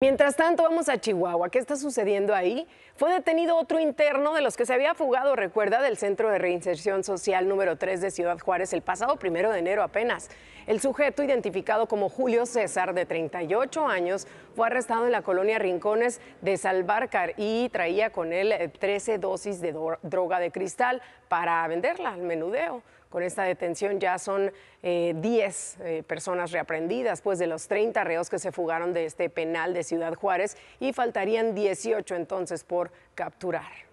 Mientras tanto, vamos a Chihuahua. ¿Qué está sucediendo ahí? Fue detenido otro interno de los que se había fugado, recuerda, del Centro de Reinserción Social número 3 de Ciudad Juárez el pasado primero de enero apenas. El sujeto, identificado como Julio César, de 38 años, fue arrestado en la colonia Rincones de Salvarcar y traía con él 13 eh, dosis de droga de cristal para venderla al menudeo. Con esta detención ya son 10 eh, eh, personas reaprendidas, pues de los 30 reos que se fugaron de este penal de Ciudad Juárez y faltarían 18 entonces por capturar.